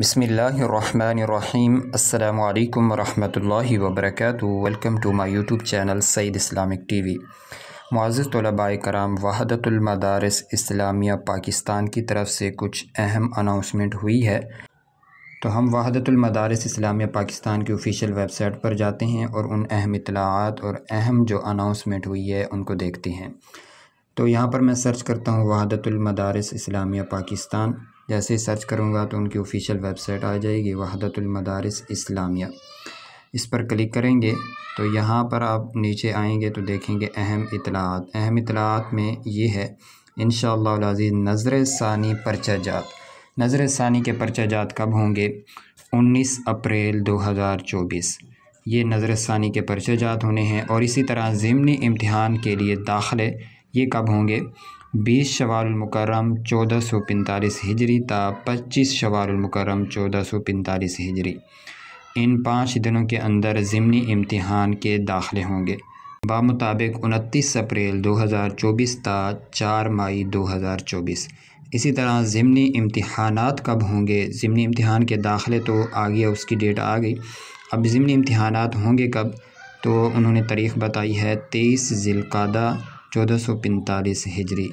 بسم اللہ الرحمن الرحیم السلام علیکم ورحمۃ اللہ وبرکاتہ welcome to my YouTube channel Saeed Islamic T V معزز طلباء کرام وحدت المدارس اسلامیہ پاکستان کی طرف سے کچھ اہم اناؤنسمنٹ ہوئی ہے تو ہم وحدت المدارس اسلامیہ پاکستان کی افیشیل ویب سائٹ پر جاتے ہیں اور ان اہم اطلاعات اور اہم جو اناؤنسمنٹ ہوئی ہے ان کو دیکھتے ہیں تو یہاں پر میں سرچ کرتا ہوں وحدت المدارس اسلامیہ پاکستان جیسے سرچ کروں گا تو ان کی آفیشیل ویب سائٹ آ جائے گی وحدت المدارس اسلامیہ اس پر کلک کریں گے تو یہاں پر آپ نیچے آئیں گے تو دیکھیں گے اہم اطلاعات اہم اطلاعات میں یہ ہے انشاءاللہ العزیز نظر ثانی پرچہ جات نظر ثانی کے پرچہ جات کب ہوں گے انیس اپریل دو ہزار چوبیس یہ نظر ثانی کے پرچہ جات ہونے ہیں اور اسی طرح ضمنی امتحان کے لیے داخلے یہ کب ہوں گے بیس شوال المکرم چودہ سو پنتالیس ہجری تا پچیس شوال المکرم چودہ سو پنتالیس ہجری ان پانچ دنوں کے اندر ضمنی امتحان کے داخلے ہوں گے بامطابق انتیس اپریل دو ہزار چوبیس تا چار مئی دو ہزار چوبیس اسی طرح ضمنی امتحانات کب ہوں گے ضمنی امتحان کے داخلے تو آگیا اس کی ڈیٹ آ گئی اب ضمنی امتحانات ہوں گے کب تو انہوں نے تاریخ بتائی ہے تیئیس ذیلقادہ چودہ سو پینتالیس ہجری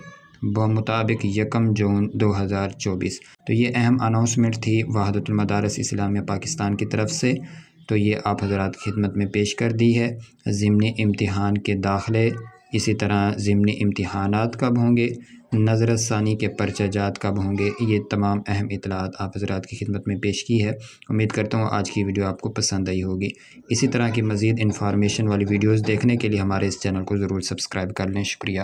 بمطابق یکم جون دو ہزار چوبیس تو یہ اہم اناؤنسمنٹ تھی وحدت المدارس اسلامیہ پاکستان کی طرف سے تو یہ آپ حضرات خدمت میں پیش کر دی ہے ضمنی امتحان کے داخلے اسی طرح ضمنی امتحانات کب ہوں گے نظر ثانی کے پرچہ جات کب ہوں گے یہ تمام اہم اطلاعات آپ حضرات کی خدمت میں پیش کی ہے امید کرتا ہوں آج کی ویڈیو آپ کو پسند آئی ہوگی اسی طرح کی مزید انفارمیشن والی ویڈیوز دیکھنے کے لیے ہمارے اس چینل کو ضرور سبسکرائب کر لیں شکریہ